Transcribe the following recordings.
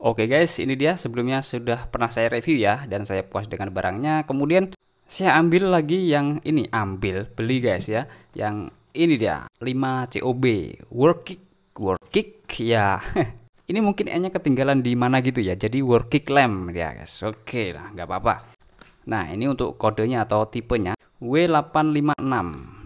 Oke guys, ini dia sebelumnya sudah pernah saya review ya dan saya puas dengan barangnya. Kemudian saya ambil lagi yang ini, ambil beli guys ya. Yang ini dia, 5 COB work kick, work kick ya. ini mungkin hanya ketinggalan di mana gitu ya. Jadi work kick lamp ya guys. Oke lah, nggak apa-apa. Nah, ini untuk kodenya atau tipenya W856.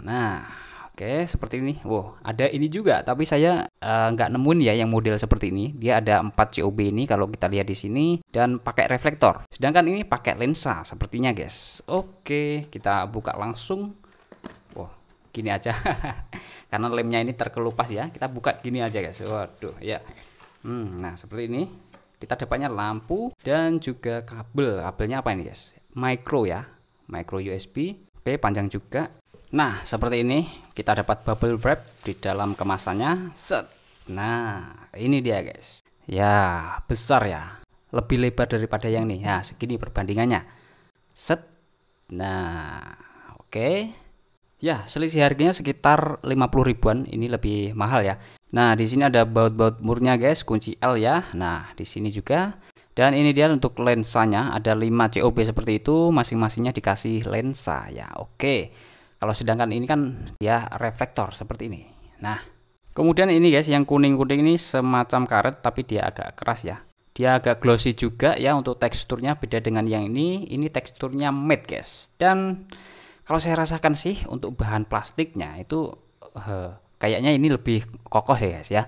Nah, Oke, seperti ini. Wow, ada ini juga, tapi saya eh, nggak uh, nemuin ya yang model seperti ini. Dia ada 4 COB ini kalau kita lihat di sini dan pakai reflektor. Sedangkan ini pakai lensa sepertinya, guys. Oke, kita buka langsung. Wow, gini aja. Karena lemnya ini terkelupas ya. Kita buka gini aja, guys. Waduh, ya. Hmm, nah, seperti ini. Kita depannya lampu dan juga kabel. Kabelnya apa ini, guys? Micro ya. Micro USB panjang juga. Nah, seperti ini kita dapat bubble wrap di dalam kemasannya. Set. Nah, ini dia, guys. Ya, besar ya. Lebih lebar daripada yang ini. Ya, segini perbandingannya. Set. Nah, oke. Okay. Ya, selisih harganya sekitar 50 ribuan. Ini lebih mahal ya. Nah, di sini ada baut-baut murnya, guys. Kunci L ya. Nah, di sini juga dan ini dia untuk lensanya, ada 5 COB seperti itu, masing-masingnya dikasih lensa ya. Oke. Kalau sedangkan ini kan dia reflektor seperti ini. Nah, kemudian ini guys yang kuning-kuning ini semacam karet tapi dia agak keras ya. Dia agak glossy juga ya untuk teksturnya beda dengan yang ini. Ini teksturnya matte guys. Dan kalau saya rasakan sih untuk bahan plastiknya itu eh, kayaknya ini lebih kokoh ya guys ya.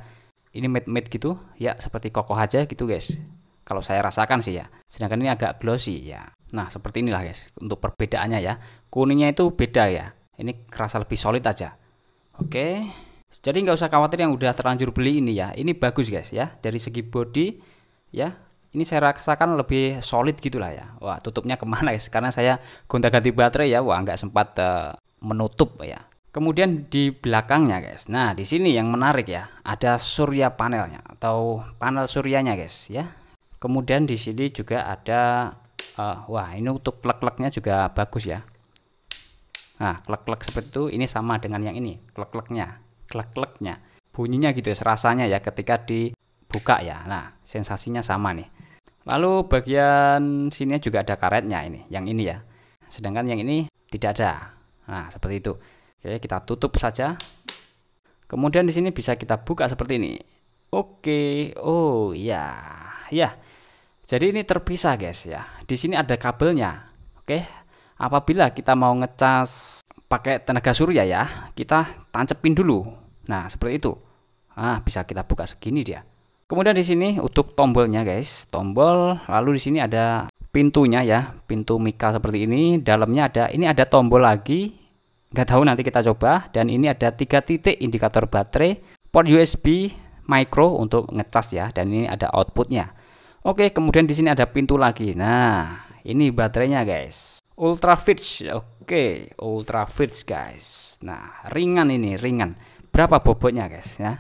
Ini matte-matte gitu ya seperti kokoh aja gitu guys. Kalau saya rasakan sih ya. Sedangkan ini agak glossy ya. Nah, seperti inilah guys untuk perbedaannya ya. Kuningnya itu beda ya. Ini kerasa lebih solid aja. Oke. Jadi nggak usah khawatir yang udah terlanjur beli ini ya. Ini bagus guys ya. Dari segi body ya ini saya rasakan lebih solid gitulah ya. Wah tutupnya kemana guys? Karena saya gonta-ganti baterai ya. Wah nggak sempat uh, menutup ya. Kemudian di belakangnya guys. Nah di sini yang menarik ya. Ada surya panelnya atau panel suryanya guys ya kemudian di sini juga ada uh, wah ini untuk klek-kleknya juga bagus ya nah klek-klek seperti itu ini sama dengan yang ini klek-kleknya klek-kleknya bunyinya gitu ya rasanya ya ketika dibuka ya nah sensasinya sama nih lalu bagian sini juga ada karetnya ini yang ini ya sedangkan yang ini tidak ada nah seperti itu oke kita tutup saja kemudian di sini bisa kita buka seperti ini oke oh ya ya jadi ini terpisah guys ya. Di sini ada kabelnya. Oke. Apabila kita mau ngecas pakai tenaga surya ya, kita tancepin dulu. Nah, seperti itu. Ah, bisa kita buka segini dia. Kemudian di sini untuk tombolnya guys, tombol. Lalu di sini ada pintunya ya, pintu mika seperti ini. Dalamnya ada ini ada tombol lagi. Nggak tahu nanti kita coba dan ini ada tiga titik indikator baterai, port USB, micro untuk ngecas ya dan ini ada outputnya. Oke, kemudian di sini ada pintu lagi. Nah, ini baterainya, guys. Ultra Fits. Oke, Ultra Fits, guys. Nah, ringan ini, ringan. Berapa bobotnya, guys, ya?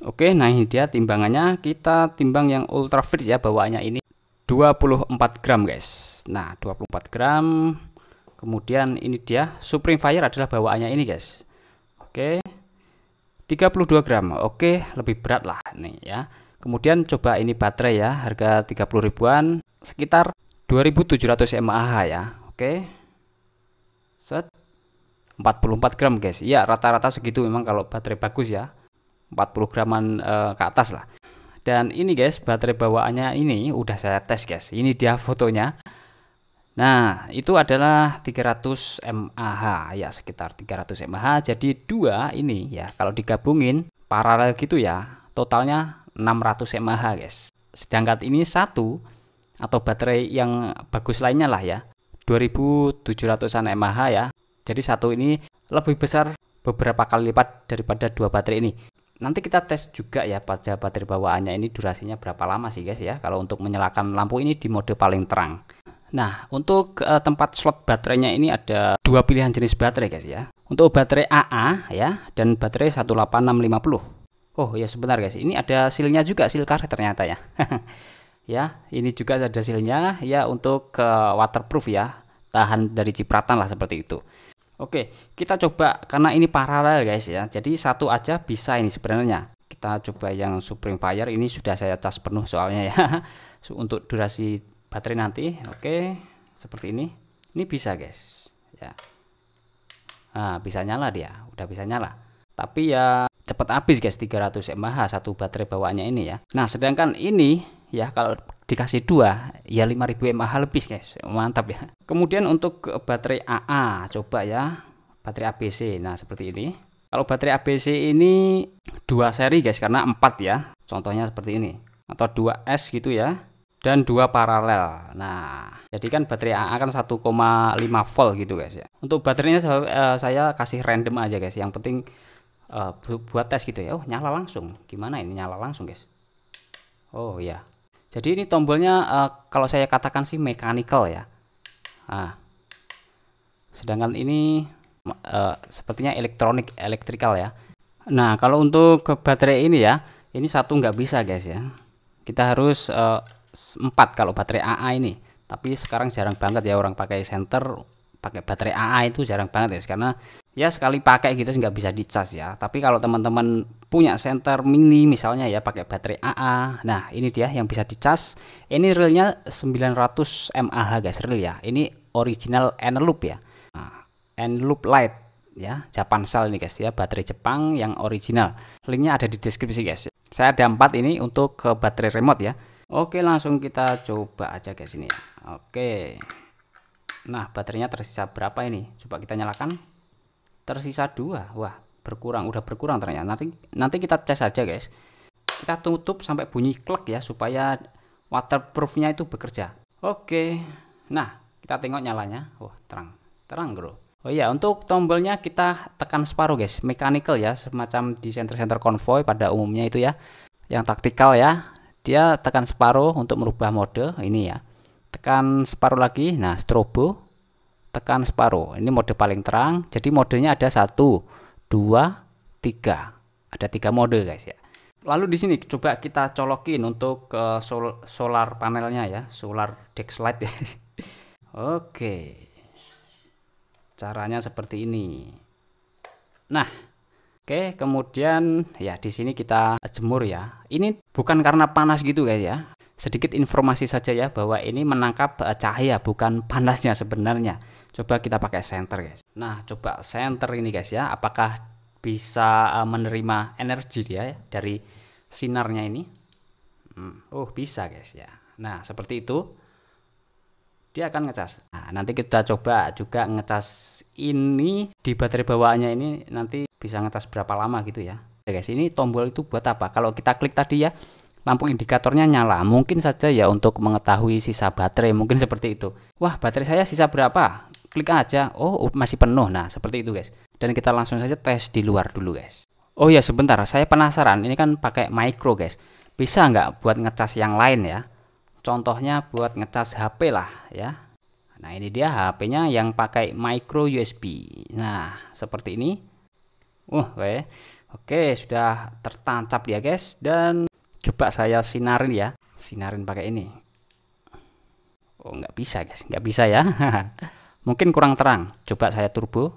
Oke, nah ini dia timbangannya. Kita timbang yang Ultra Fits ya bawaannya ini 24 gram, guys. Nah, 24 gram. Kemudian ini dia Supreme Fire adalah bawaannya ini, guys. Oke. 32 gram. Oke, lebih berat lah nih ya. Kemudian coba ini baterai ya, harga 30 ribuan, sekitar 2700 mAh ya. Oke. Set 44 gram guys. ya rata-rata segitu memang kalau baterai bagus ya. 40 graman e, ke atas lah. Dan ini guys, baterai bawaannya ini udah saya tes guys. Ini dia fotonya. Nah, itu adalah 300 mAh ya, sekitar 300 mAh. Jadi dua ini ya, kalau digabungin paralel gitu ya, totalnya 600 mAh guys sedangkan ini satu atau baterai yang bagus lainnya lah ya 2700an mAh ya jadi satu ini lebih besar beberapa kali lipat daripada dua baterai ini nanti kita tes juga ya pada baterai bawaannya ini durasinya berapa lama sih guys ya kalau untuk menyalakan lampu ini di mode paling terang Nah, untuk eh, tempat slot baterainya ini ada dua pilihan jenis baterai guys ya. Untuk baterai AA ya dan baterai 18650. Oh ya sebentar guys, ini ada silnya juga sil karet ternyata ya. ya, ini juga ada silnya ya untuk ke uh, waterproof ya, tahan dari cipratan lah seperti itu. Oke, kita coba karena ini paralel guys ya. Jadi satu aja bisa ini sebenarnya. Kita coba yang Supreme Fire ini sudah saya cas penuh soalnya ya. untuk durasi baterai nanti. Oke, seperti ini. Ini bisa guys. Ya. Nah, bisa nyala dia, udah bisa nyala. Tapi ya cepat habis guys 300 mAh satu baterai bawaannya ini ya nah sedangkan ini ya kalau dikasih dua ya 5000 mAh lebih guys mantap ya kemudian untuk baterai AA coba ya baterai ABC nah seperti ini kalau baterai ABC ini dua seri guys karena empat ya contohnya seperti ini atau 2S gitu ya dan dua paralel nah jadi kan baterai AA kan 1,5 volt gitu guys ya untuk baterainya eh, saya kasih random aja guys yang penting uh, buat tes gitu ya oh nyala langsung gimana ini nyala langsung guys oh ya jadi ini tombolnya uh, kalau saya katakan sih mechanical ya nah, sedangkan ini uh, sepertinya elektronik electrical ya nah kalau untuk ke baterai ini ya ini satu nggak bisa guys ya kita harus uh, 4 kalau baterai AA ini tapi sekarang jarang banget ya orang pakai center pakai baterai AA itu jarang banget ya karena ya sekali pakai gitu nggak bisa dicas ya tapi kalau teman-teman punya senter mini misalnya ya pakai baterai AA nah ini dia yang bisa dicas ini realnya 900 mAh guys real ya ini original Eneloop ya n nah, Eneloop Light ya Japan Cell ini guys ya baterai Jepang yang original linknya ada di deskripsi guys saya ada empat ini untuk ke eh, baterai remote ya Oke langsung kita coba aja guys ini ya. Oke Nah, baterainya tersisa berapa ini? Coba kita nyalakan. Tersisa dua. Wah, berkurang. Udah berkurang ternyata. Nanti nanti kita cek saja, guys. Kita tutup sampai bunyi klik ya supaya waterproofnya itu bekerja. Oke. Nah, kita tengok nyalanya. Wah, terang. Terang, Bro. Oh iya, untuk tombolnya kita tekan separuh, guys. Mechanical ya, semacam di center-center konvoy pada umumnya itu ya. Yang taktikal ya. Dia tekan separuh untuk merubah mode ini ya tekan separuh lagi nah strobo tekan separuh ini mode paling terang jadi modenya ada satu dua tiga ada tiga mode guys ya lalu di sini coba kita colokin untuk ke eh, sol solar panelnya ya solar deck slide ya oke caranya seperti ini nah Oke, kemudian ya di sini kita jemur ya. Ini bukan karena panas gitu guys ya sedikit informasi saja ya bahwa ini menangkap eh, cahaya bukan panasnya sebenarnya. Coba kita pakai center guys. Nah, coba center ini guys ya, apakah bisa eh, menerima energi dia ya, dari sinarnya ini? Hmm, oh, bisa guys ya. Nah, seperti itu dia akan ngecas. Nah, nanti kita coba juga ngecas ini di baterai bawaannya ini nanti bisa ngecas berapa lama gitu ya. guys, ini tombol itu buat apa? Kalau kita klik tadi ya, lampu indikatornya nyala. Mungkin saja ya untuk mengetahui sisa baterai, mungkin seperti itu. Wah, baterai saya sisa berapa? Klik aja. Oh, uh, masih penuh. Nah, seperti itu, guys. Dan kita langsung saja tes di luar dulu, guys. Oh ya, sebentar. Saya penasaran. Ini kan pakai micro, guys. Bisa nggak buat ngecas yang lain ya? Contohnya buat ngecas HP lah, ya. Nah ini dia HP-nya yang pakai micro USB. Nah seperti ini. Uh, oke, sudah tertancap ya guys. Dan coba saya sinarin ya sinarin pakai ini oh nggak bisa guys nggak bisa ya mungkin kurang terang coba saya turbo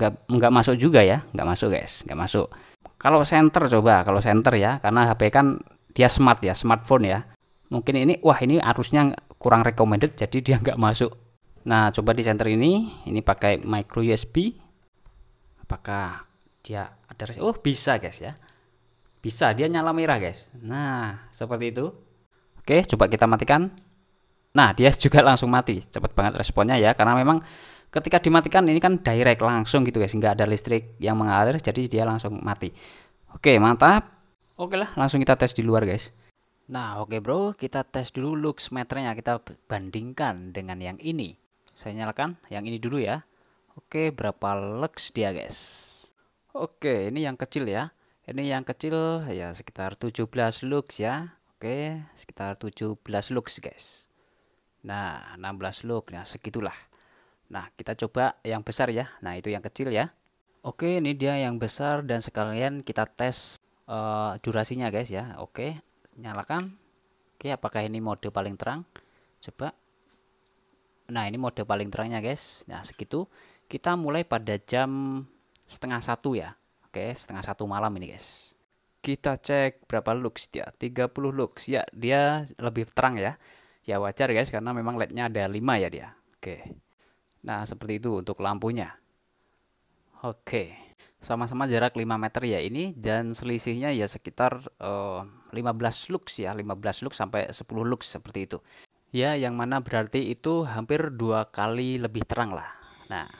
nggak nggak masuk juga ya nggak masuk guys nggak masuk kalau center coba kalau center ya karena HP kan dia smart ya smartphone ya mungkin ini wah ini arusnya kurang recommended jadi dia nggak masuk nah coba di center ini ini pakai micro USB apakah dia ada oh bisa guys ya bisa, dia nyala merah guys. Nah, seperti itu. Oke, coba kita matikan. Nah, dia juga langsung mati. Cepat banget responnya ya, karena memang ketika dimatikan ini kan direct langsung gitu guys. Nggak ada listrik yang mengalir, jadi dia langsung mati. Oke, mantap. Oke lah, langsung kita tes di luar guys. Nah, oke bro, kita tes dulu lux meternya. Kita bandingkan dengan yang ini. Saya nyalakan yang ini dulu ya. Oke, berapa lux dia, guys? Oke, ini yang kecil ya ini yang kecil ya sekitar 17 lux ya oke sekitar 17 lux guys nah 16 lux ya segitulah nah kita coba yang besar ya nah itu yang kecil ya oke ini dia yang besar dan sekalian kita tes uh, durasinya guys ya oke nyalakan oke apakah ini mode paling terang coba nah ini mode paling terangnya guys nah segitu kita mulai pada jam setengah satu ya Oke, setengah satu malam ini guys. Kita cek berapa lux dia. 30 lux. Ya, dia lebih terang ya. Ya wajar guys karena memang LED-nya ada 5 ya dia. Oke. Nah, seperti itu untuk lampunya. Oke. Sama-sama jarak 5 meter ya ini dan selisihnya ya sekitar uh, eh, 15 lux ya, 15 lux sampai 10 lux seperti itu. Ya, yang mana berarti itu hampir dua kali lebih terang lah. Nah,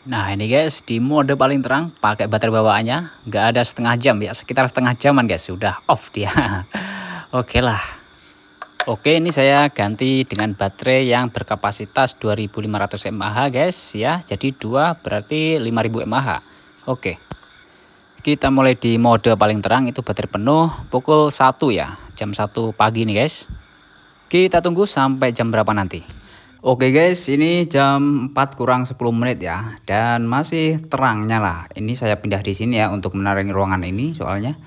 Nah ini guys di mode paling terang pakai baterai bawaannya nggak ada setengah jam ya sekitar setengah jaman guys sudah off dia Oke okay lah Oke ini saya ganti dengan baterai yang berkapasitas 2500 mAh guys ya jadi dua berarti 5000 mAh Oke okay. kita mulai di mode paling terang itu baterai penuh pukul 1 ya jam 1 pagi nih guys kita tunggu sampai jam berapa nanti Oke guys, ini jam 4 kurang 10 menit ya dan masih terang nyala. Ini saya pindah di sini ya untuk menarik ruangan ini soalnya.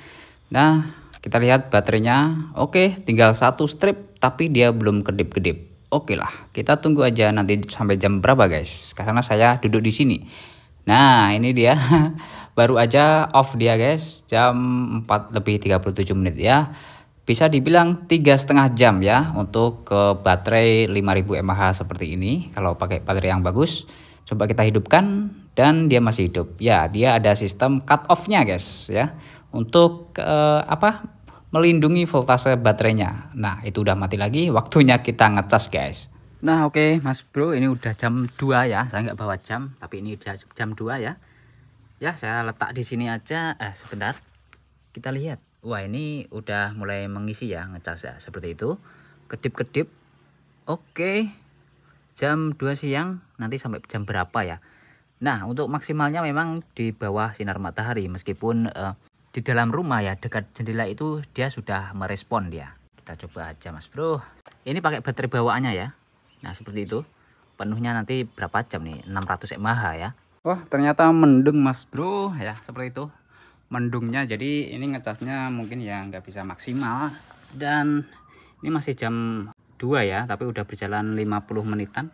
Nah, kita lihat baterainya. Oke, tinggal satu strip tapi dia belum kedip-kedip. Oke lah, kita tunggu aja nanti sampai jam berapa guys. Karena saya duduk di sini. Nah, ini dia. Baru aja off dia guys, jam 4 lebih 37 menit ya bisa dibilang tiga setengah jam ya untuk ke baterai 5000 mAh seperti ini kalau pakai baterai yang bagus coba kita hidupkan dan dia masih hidup ya dia ada sistem cut off nya guys ya untuk eh, apa melindungi voltase baterainya nah itu udah mati lagi waktunya kita ngecas guys nah oke okay, mas bro ini udah jam 2 ya saya nggak bawa jam tapi ini udah jam 2 ya ya saya letak di sini aja eh sebentar kita lihat Wah ini udah mulai mengisi ya ngecas ya seperti itu kedip-kedip oke jam 2 siang nanti sampai jam berapa ya Nah untuk maksimalnya memang di bawah sinar matahari meskipun eh, di dalam rumah ya dekat jendela itu dia sudah merespon dia kita coba aja mas bro ini pakai baterai bawaannya ya Nah seperti itu penuhnya nanti berapa jam nih 600 mAh ya Wah ternyata mendung, mas bro ya seperti itu mendungnya jadi ini ngecasnya mungkin ya nggak bisa maksimal dan ini masih jam 2 ya tapi udah berjalan 50 menitan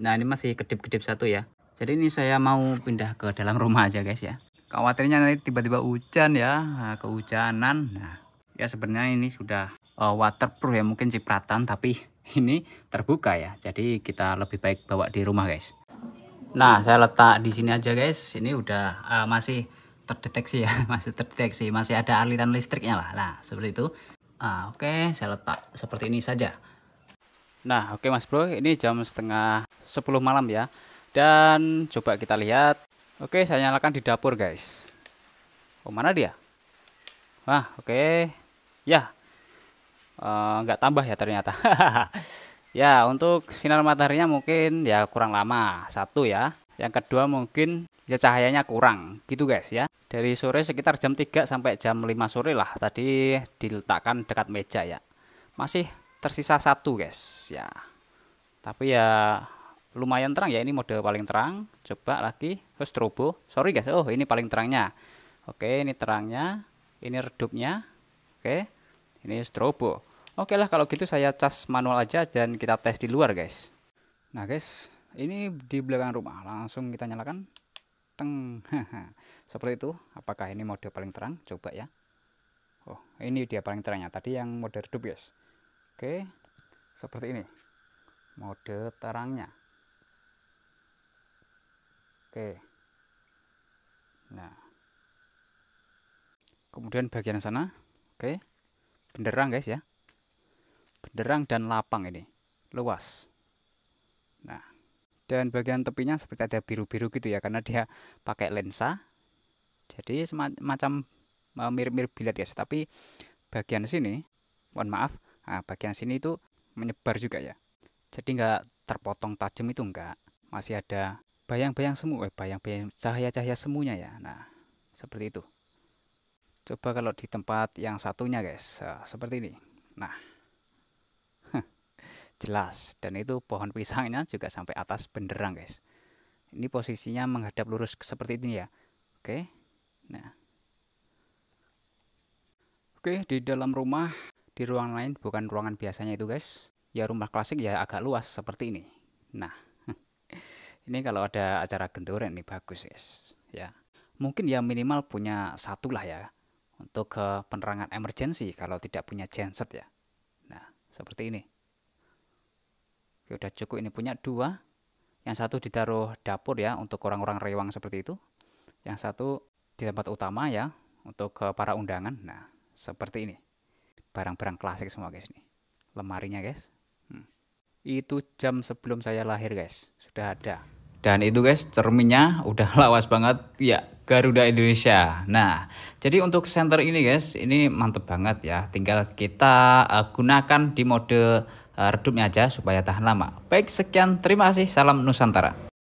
nah ini masih kedip-kedip satu ya jadi ini saya mau pindah ke dalam rumah aja guys ya khawatirnya nanti tiba-tiba hujan ya kehujanan nah ya sebenarnya ini sudah uh, waterproof ya mungkin cipratan tapi ini terbuka ya jadi kita lebih baik bawa di rumah guys nah saya letak di sini aja guys ini udah uh, masih terdeteksi ya masih terdeteksi masih ada aliran listriknya lah nah seperti itu ah, oke okay, saya letak seperti ini saja nah oke okay, mas bro ini jam setengah 10 malam ya dan coba kita lihat oke okay, saya nyalakan di dapur guys oh mana dia wah oke okay. ya yeah. nggak tambah ya ternyata ya untuk sinar mataharinya mungkin ya kurang lama satu ya yang kedua mungkin ya cahayanya kurang gitu guys ya. Dari sore sekitar jam 3 sampai jam 5 sore lah tadi diletakkan dekat meja ya. Masih tersisa satu guys ya. Tapi ya lumayan terang ya ini mode paling terang. Coba lagi terus strobo. Sorry guys. Oh, ini paling terangnya. Oke, ini terangnya, ini redupnya. Oke. Ini strobo. Oke lah kalau gitu saya cas manual aja dan kita tes di luar guys. Nah guys, ini di belakang rumah langsung kita nyalakan teng seperti itu apakah ini mode paling terang coba ya Oh ini dia paling terangnya tadi yang mode redup guys Oke seperti ini mode terangnya Oke nah kemudian bagian sana Oke benderang guys ya benderang dan lapang ini luas nah dan bagian tepinya seperti ada biru-biru gitu ya karena dia pakai lensa jadi semacam e, mirip-mirip bilet ya tapi bagian sini mohon maaf nah, bagian sini itu menyebar juga ya jadi nggak terpotong tajam itu enggak masih ada bayang-bayang semu eh bayang-bayang cahaya-cahaya semuanya ya nah seperti itu coba kalau di tempat yang satunya guys e, seperti ini nah jelas dan itu pohon pisangnya juga sampai atas benderang guys ini posisinya menghadap lurus seperti ini ya oke nah oke di dalam rumah di ruang lain bukan ruangan biasanya itu guys ya rumah klasik ya agak luas seperti ini nah ini kalau ada acara genturen ini bagus guys ya mungkin ya minimal punya satu lah ya untuk ke eh, penerangan emergensi kalau tidak punya genset ya nah seperti ini Oke, udah cukup ini punya dua. Yang satu ditaruh dapur ya untuk orang-orang rewang seperti itu. Yang satu di tempat utama ya untuk ke para undangan. Nah, seperti ini. Barang-barang klasik semua guys nih. Lemarinya guys. Hmm. Itu jam sebelum saya lahir guys. Sudah ada. Dan itu guys cerminnya udah lawas banget ya Garuda Indonesia. Nah jadi untuk center ini guys ini mantep banget ya. Tinggal kita eh, gunakan di mode Eh, redupnya aja supaya tahan lama. Baik, sekian. Terima kasih. Salam Nusantara.